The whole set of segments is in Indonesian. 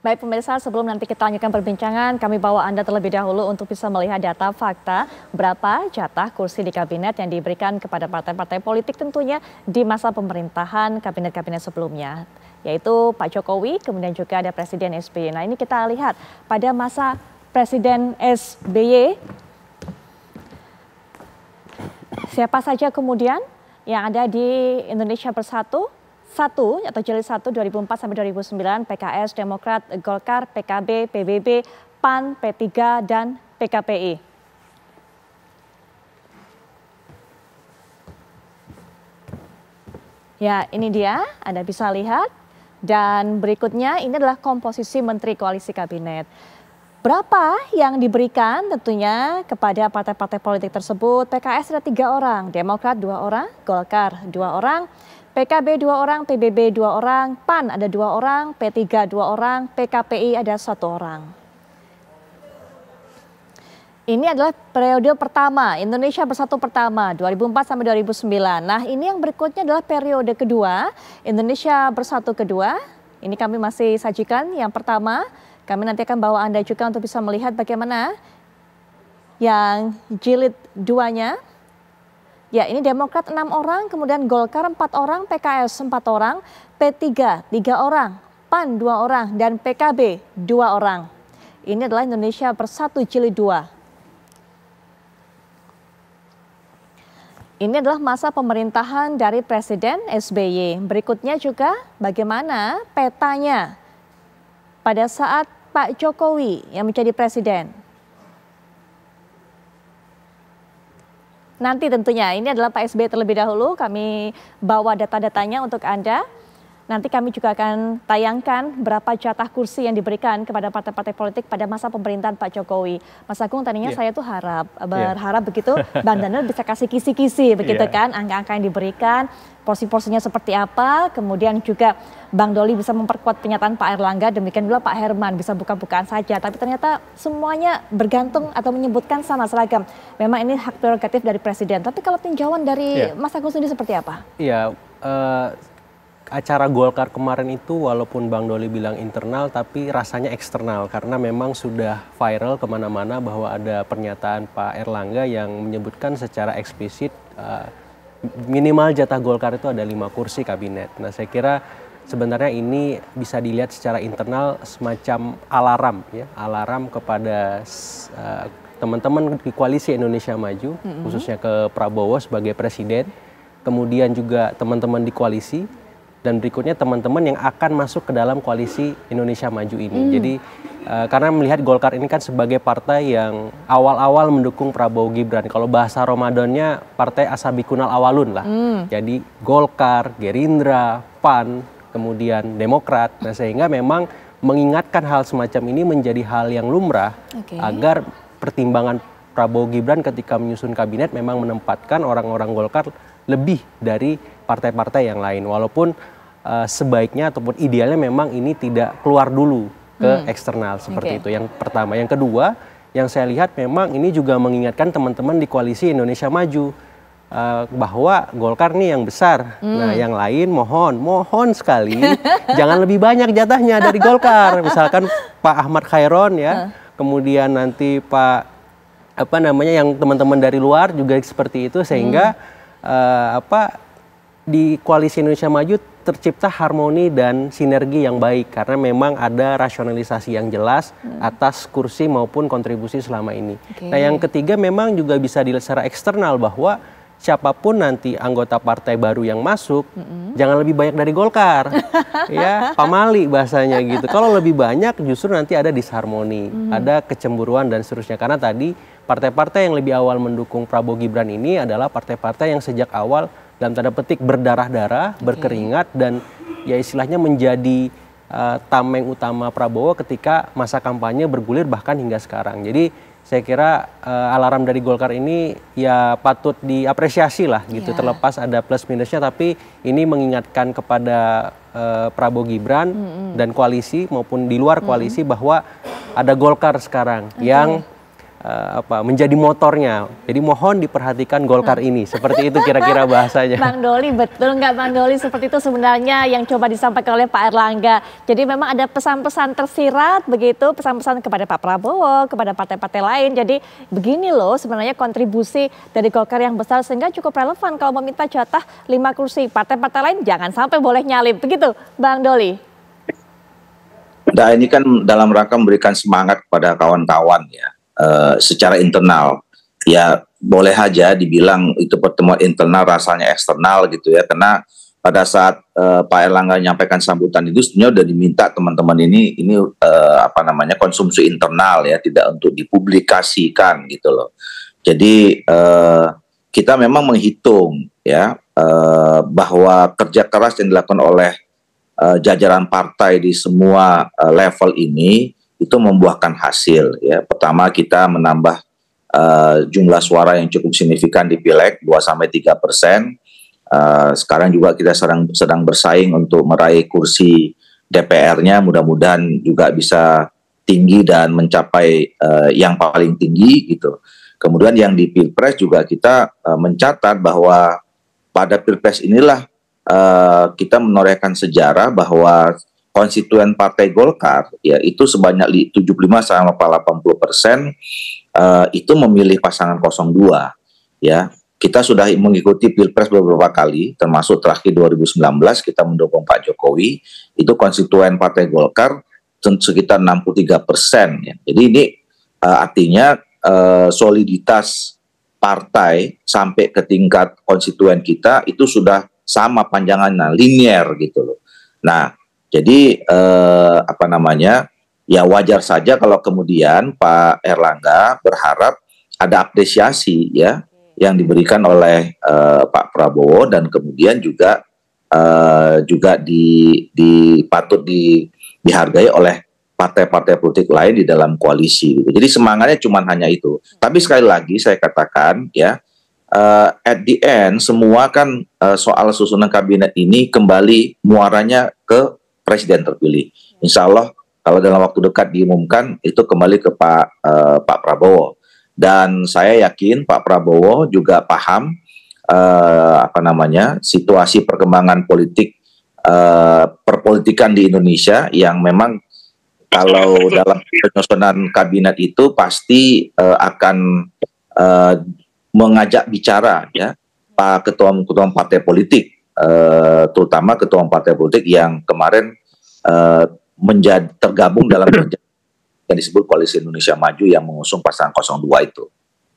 Baik pemirsa, sebelum nanti kita lanjutkan perbincangan, kami bawa Anda terlebih dahulu untuk bisa melihat data fakta berapa jatah kursi di kabinet yang diberikan kepada partai-partai politik tentunya di masa pemerintahan kabinet-kabinet sebelumnya, yaitu Pak Jokowi, kemudian juga ada Presiden SBY. Nah ini kita lihat pada masa Presiden SBY, siapa saja kemudian yang ada di Indonesia Bersatu, 1 atau jilid 1 2004 sampai 2009 PKS, Demokrat, Golkar, PKB, PBB, PAN, P3 dan PKPI. Ya, ini dia, Anda bisa lihat. Dan berikutnya ini adalah komposisi menteri koalisi kabinet. Berapa yang diberikan tentunya kepada partai-partai politik tersebut? PKS ada tiga orang, Demokrat dua orang, Golkar dua orang, PKB dua orang, PBB dua orang, PAN ada dua orang, P3 dua orang, PKPI ada satu orang. Ini adalah periode pertama, Indonesia Bersatu pertama, 2004 sampai 2009. Nah ini yang berikutnya adalah periode kedua, Indonesia Bersatu kedua. Ini kami masih sajikan yang pertama, kami nanti akan bawa Anda juga untuk bisa melihat bagaimana yang jilid duanya Ya, ini Demokrat 6 orang, kemudian Golkar 4 orang, PKS 4 orang, P3 3 orang, PAN 2 orang, dan PKB 2 orang. Ini adalah Indonesia Bersatu Jilid 2. Ini adalah masa pemerintahan dari Presiden SBY. Berikutnya juga bagaimana petanya pada saat Pak Jokowi yang menjadi presiden. nanti tentunya. Ini adalah Pak SBY terlebih dahulu. Kami bawa data-datanya untuk Anda. Nanti kami juga akan tayangkan berapa jatah kursi yang diberikan kepada partai-partai politik pada masa pemerintahan Pak Jokowi. Mas Agung tadinya yeah. saya tuh harap eh, iya. berharap yeah. begitu Bang Daniel bisa kasih kisi-kisi begitu yeah. kan angka-angka yang diberikan, porsi-porsinya seperti apa, kemudian juga Bang Doli bisa memperkuat pernyataan Pak Erlangga, demikian pula Pak Herman bisa buka-bukaan saja. Tapi ternyata semuanya bergantung atau menyebutkan sama seragam. Memang ini hak prerogatif dari Presiden. Tapi kalau tinjauan dari yeah. Mas Agung sendiri seperti apa? Iya, yeah, uh acara Golkar kemarin itu walaupun Bang Doli bilang internal tapi rasanya eksternal karena memang sudah viral kemana-mana bahwa ada pernyataan Pak Erlangga yang menyebutkan secara eksplisit uh, minimal jatah Golkar itu ada lima kursi kabinet. Nah saya kira sebenarnya ini bisa dilihat secara internal semacam alarm ya alarm kepada teman eh, teman-teman di koalisi Indonesia Maju mm -hmm. khususnya ke Prabowo sebagai presiden kemudian juga teman-teman di koalisi dan berikutnya teman-teman yang akan masuk ke dalam koalisi Indonesia Maju ini. Hmm. Jadi uh, karena melihat Golkar ini kan sebagai partai yang awal-awal mendukung Prabowo Gibran. Kalau bahasa Ramadannya partai Asabikunal Awalun lah. Hmm. Jadi Golkar, Gerindra, PAN, kemudian Demokrat. Nah, sehingga memang mengingatkan hal semacam ini menjadi hal yang lumrah okay. agar pertimbangan Prabowo Gibran ketika menyusun kabinet memang menempatkan orang-orang Golkar lebih dari partai-partai yang lain walaupun uh, sebaiknya ataupun idealnya memang ini tidak keluar dulu ke hmm. eksternal seperti okay. itu yang pertama yang kedua yang saya lihat memang ini juga mengingatkan teman-teman di koalisi Indonesia Maju uh, bahwa Golkar nih yang besar. Hmm. Nah, yang lain mohon, mohon sekali jangan lebih banyak jatahnya dari Golkar. Misalkan Pak Ahmad Khairon ya, uh. kemudian nanti Pak apa namanya yang teman-teman dari luar juga seperti itu sehingga hmm. uh, apa di koalisi Indonesia Maju tercipta harmoni dan sinergi yang baik karena memang ada rasionalisasi yang jelas hmm. atas kursi maupun kontribusi selama ini. Okay. Nah, yang ketiga memang juga bisa dilihat secara eksternal bahwa siapapun nanti anggota partai baru yang masuk mm-hmm. jangan lebih banyak dari Golkar ya pamali bahasanya gitu kalau lebih banyak justru nanti ada disharmoni mm-hmm. ada kecemburuan dan seterusnya karena tadi partai-partai yang lebih awal mendukung Prabowo Gibran ini adalah partai-partai yang sejak awal dalam tanda petik berdarah-darah, okay. berkeringat dan ya istilahnya menjadi uh, tameng utama Prabowo ketika masa kampanye bergulir bahkan hingga sekarang. Jadi saya kira uh, alarm dari Golkar ini ya patut diapresiasi lah gitu yeah. terlepas ada plus minusnya tapi ini mengingatkan kepada uh, Prabowo Gibran mm -hmm. dan koalisi maupun di luar koalisi mm -hmm. bahwa ada Golkar sekarang okay. yang uh, apa menjadi motornya. Jadi mohon diperhatikan Golkar nah. ini seperti itu kira-kira bahasanya. Bang Doli betul nggak Bang Doli seperti itu sebenarnya yang coba disampaikan oleh Pak Erlangga. Jadi memang ada pesan-pesan tersirat begitu, pesan-pesan kepada Pak Prabowo, kepada partai-partai lain. Jadi begini loh sebenarnya kontribusi dari Golkar yang besar sehingga cukup relevan kalau meminta jatah lima kursi. Partai-partai lain jangan sampai boleh nyalip begitu Bang Doli. Nah ini kan dalam rangka memberikan semangat kepada kawan-kawan ya Eh, secara internal. Ya boleh saja dibilang itu pertemuan internal rasanya eksternal gitu ya karena pada saat uh, Pak Erlangga menyampaikan sambutan itu sebenarnya sudah diminta teman-teman ini ini uh, apa namanya konsumsi internal ya tidak untuk dipublikasikan gitu loh. Jadi uh, kita memang menghitung ya uh, bahwa kerja keras yang dilakukan oleh uh, jajaran partai di semua uh, level ini itu membuahkan hasil ya. Pertama kita menambah uh, jumlah suara yang cukup signifikan di pileg 2 sampai 3 persen. Uh, sekarang juga kita sedang sedang bersaing untuk meraih kursi DPR-nya mudah-mudahan juga bisa tinggi dan mencapai uh, yang paling tinggi gitu. Kemudian yang di Pilpres juga kita uh, mencatat bahwa pada Pilpres inilah uh, kita menorehkan sejarah bahwa konstituen Partai Golkar ya itu sebanyak 75 sampai 80 persen uh, itu memilih pasangan 02 ya kita sudah mengikuti pilpres beberapa kali termasuk terakhir 2019 kita mendukung Pak Jokowi itu konstituen Partai Golkar sekitar 63 persen ya. jadi ini uh, artinya uh, soliditas partai sampai ke tingkat konstituen kita itu sudah sama panjangannya linear gitu loh nah jadi eh, apa namanya? Ya wajar saja kalau kemudian Pak Erlangga berharap ada apresiasi ya yang diberikan oleh eh, Pak Prabowo dan kemudian juga eh, juga di, di patut di, dihargai oleh partai-partai politik lain di dalam koalisi. Gitu. Jadi semangatnya cuma hanya itu. Tapi sekali lagi saya katakan ya, uh, at the end semua kan uh, soal susunan kabinet ini kembali muaranya ke presiden terpilih. Insya Allah kalau dalam waktu dekat diumumkan itu kembali ke Pak uh, Pak Prabowo dan saya yakin Pak Prabowo juga paham uh, apa namanya situasi perkembangan politik uh, perpolitikan di Indonesia yang memang kalau dalam penyusunan kabinet itu pasti uh, akan uh, mengajak bicara ya Pak Ketua Ketua Partai Politik uh, terutama Ketua Partai Politik yang kemarin Eh, menjadi tergabung dalam yang disebut Koalisi Indonesia Maju yang mengusung pasangan 02 itu.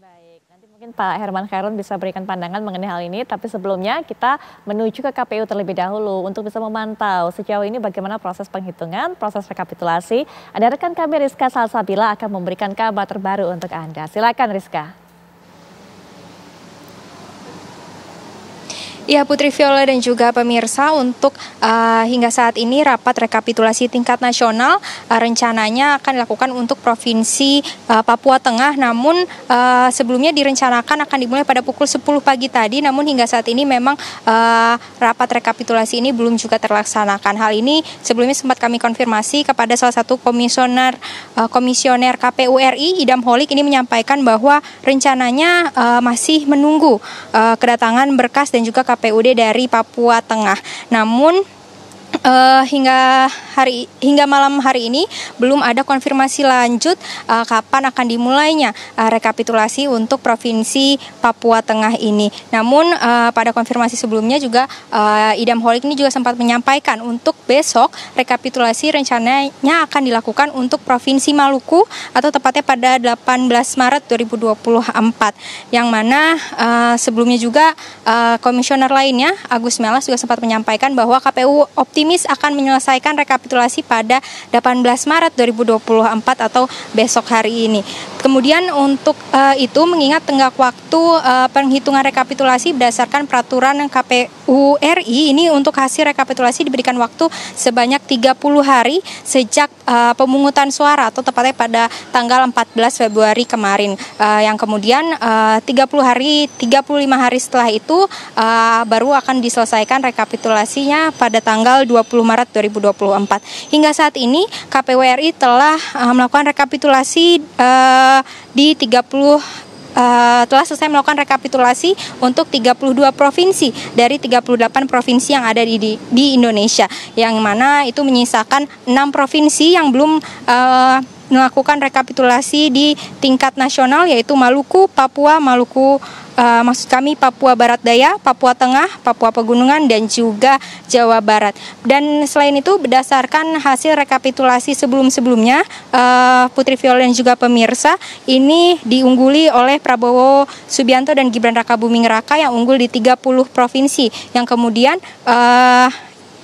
Baik, nanti mungkin Pak Herman Khairun bisa berikan pandangan mengenai hal ini, tapi sebelumnya kita menuju ke KPU terlebih dahulu untuk bisa memantau sejauh ini bagaimana proses penghitungan, proses rekapitulasi. Ada rekan kami Rizka Salsabila akan memberikan kabar terbaru untuk Anda. Silakan Rizka. Ya Putri Viola dan juga pemirsa untuk uh, hingga saat ini rapat rekapitulasi tingkat nasional uh, rencananya akan dilakukan untuk provinsi uh, Papua Tengah namun uh, sebelumnya direncanakan akan dimulai pada pukul 10 pagi tadi namun hingga saat ini memang uh, rapat rekapitulasi ini belum juga terlaksanakan. Hal ini sebelumnya sempat kami konfirmasi kepada salah satu komisioner uh, komisioner KPU RI Idam Holik ini menyampaikan bahwa rencananya uh, masih menunggu uh, kedatangan berkas dan juga KPU KPUD dari Papua Tengah. Namun uh, hingga hari hingga malam hari ini belum ada konfirmasi lanjut uh, kapan akan dimulainya uh, rekapitulasi untuk provinsi Papua Tengah ini. Namun uh, pada konfirmasi sebelumnya juga uh, Idam Holik ini juga sempat menyampaikan untuk besok rekapitulasi rencananya akan dilakukan untuk provinsi Maluku atau tepatnya pada 18 Maret 2024 yang mana uh, sebelumnya juga uh, komisioner lainnya Agus Melas juga sempat menyampaikan bahwa KPU optimis optimis akan menyelesaikan rekapitulasi pada 18 Maret 2024 atau besok hari ini. Kemudian untuk uh, itu mengingat tenggak waktu uh, penghitungan rekapitulasi berdasarkan peraturan KPU RI ini untuk hasil rekapitulasi diberikan waktu sebanyak 30 hari sejak uh, pemungutan suara atau tepatnya pada tanggal 14 Februari kemarin uh, yang kemudian uh, 30 hari 35 hari setelah itu uh, baru akan diselesaikan rekapitulasinya pada tanggal 20 Maret 2024. Hingga saat ini KPU RI telah uh, melakukan rekapitulasi uh, di 30 uh, eh, telah selesai melakukan rekapitulasi untuk 32 provinsi dari 38 provinsi yang ada di, di, di Indonesia yang mana itu menyisakan 6 provinsi yang belum uh, melakukan rekapitulasi di tingkat nasional yaitu Maluku, Papua, Maluku uh, maksud kami Papua Barat Daya, Papua Tengah, Papua Pegunungan dan juga Jawa Barat. Dan selain itu berdasarkan hasil rekapitulasi sebelum-sebelumnya uh, Putri Viola dan juga pemirsa ini diungguli oleh Prabowo Subianto dan Gibran Rakabuming Raka yang unggul di 30 provinsi yang kemudian uh,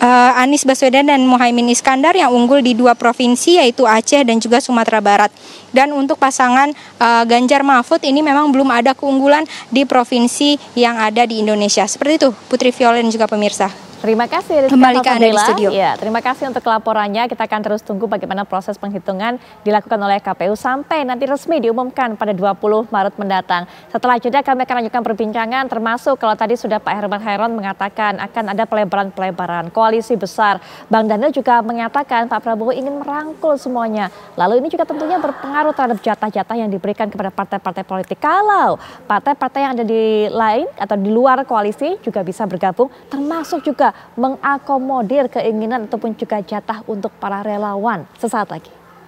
uh, Anies Baswedan dan Muhaimin Iskandar yang unggul di dua provinsi yaitu Aceh dan juga Sumatera Barat. Dan untuk pasangan uh, Ganjar Mahfud ini memang belum ada keunggulan di provinsi yang ada di Indonesia. Seperti itu Putri Violet dan juga pemirsa. Terima kasih Rizka Kembali ke Anda di studio. Ya, terima kasih untuk laporannya. Kita akan terus tunggu bagaimana proses penghitungan dilakukan oleh KPU sampai nanti resmi diumumkan pada 20 Maret mendatang. Setelah jeda kami akan lanjutkan perbincangan termasuk kalau tadi sudah Pak Herman Heron mengatakan akan ada pelebaran-pelebaran koalisi besar. Bang Daniel juga mengatakan Pak Prabowo ingin merangkul semuanya. Lalu ini juga tentunya berpengaruh terhadap jatah-jatah yang diberikan kepada partai-partai politik. Kalau partai-partai yang ada di lain atau di luar koalisi juga bisa bergabung termasuk juga mengakomodir keinginan ataupun juga jatah untuk para relawan. Sesaat lagi.